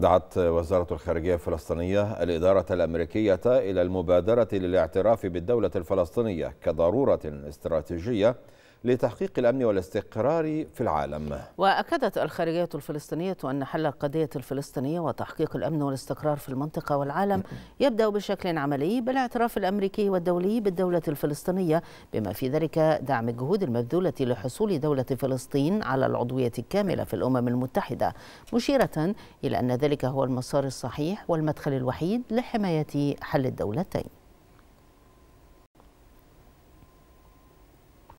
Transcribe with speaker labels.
Speaker 1: دعت وزارة الخارجية الفلسطينية الإدارة الأمريكية إلى المبادرة للاعتراف بالدولة الفلسطينية كضرورة استراتيجية لتحقيق الأمن والاستقرار في العالم
Speaker 2: وأكدت الخارجية الفلسطينية أن حل القضية الفلسطينية وتحقيق الأمن والاستقرار في المنطقة والعالم يبدأ بشكل عملي بالاعتراف الأمريكي والدولي بالدولة الفلسطينية بما في ذلك دعم الجهود المبذولة لحصول دولة فلسطين على العضوية الكاملة في الأمم المتحدة مشيرة إلى أن ذلك هو المسار الصحيح والمدخل الوحيد لحماية حل الدولتين